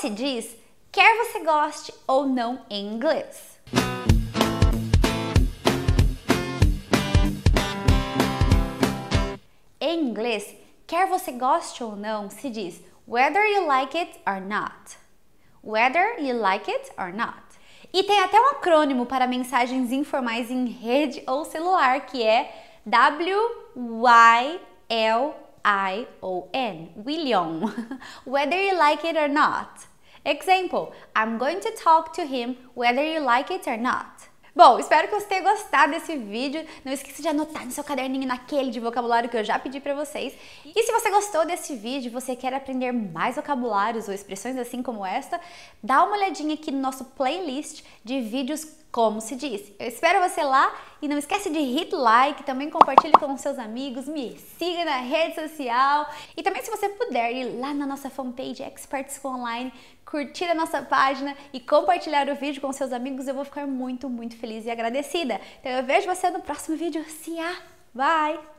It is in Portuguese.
se diz, quer você goste ou não em inglês. Em inglês, quer você goste ou não, se diz whether you like it or not. Whether you like it or not. E tem até um acrônimo para mensagens informais em rede ou celular que é WYLD. I O N, William, whether you like it or not. Example, I'm going to talk to him whether you like it or not. Bom, espero que você tenha gostado desse vídeo. Não esqueça de anotar no seu caderninho naquele de vocabulário que eu já pedi para vocês. E se você gostou desse vídeo, você quer aprender mais vocabulários ou expressões assim como esta, dá uma olhadinha aqui no nosso playlist de vídeos como se diz. Eu espero você lá e não esquece de hit like, também compartilhe com seus amigos, me siga na rede social e também se você puder ir lá na nossa fanpage Experts Online, curtir a nossa página e compartilhar o vídeo com seus amigos, eu vou ficar muito, muito feliz feliz e agradecida. Então eu vejo você no próximo vídeo. See ya! Bye!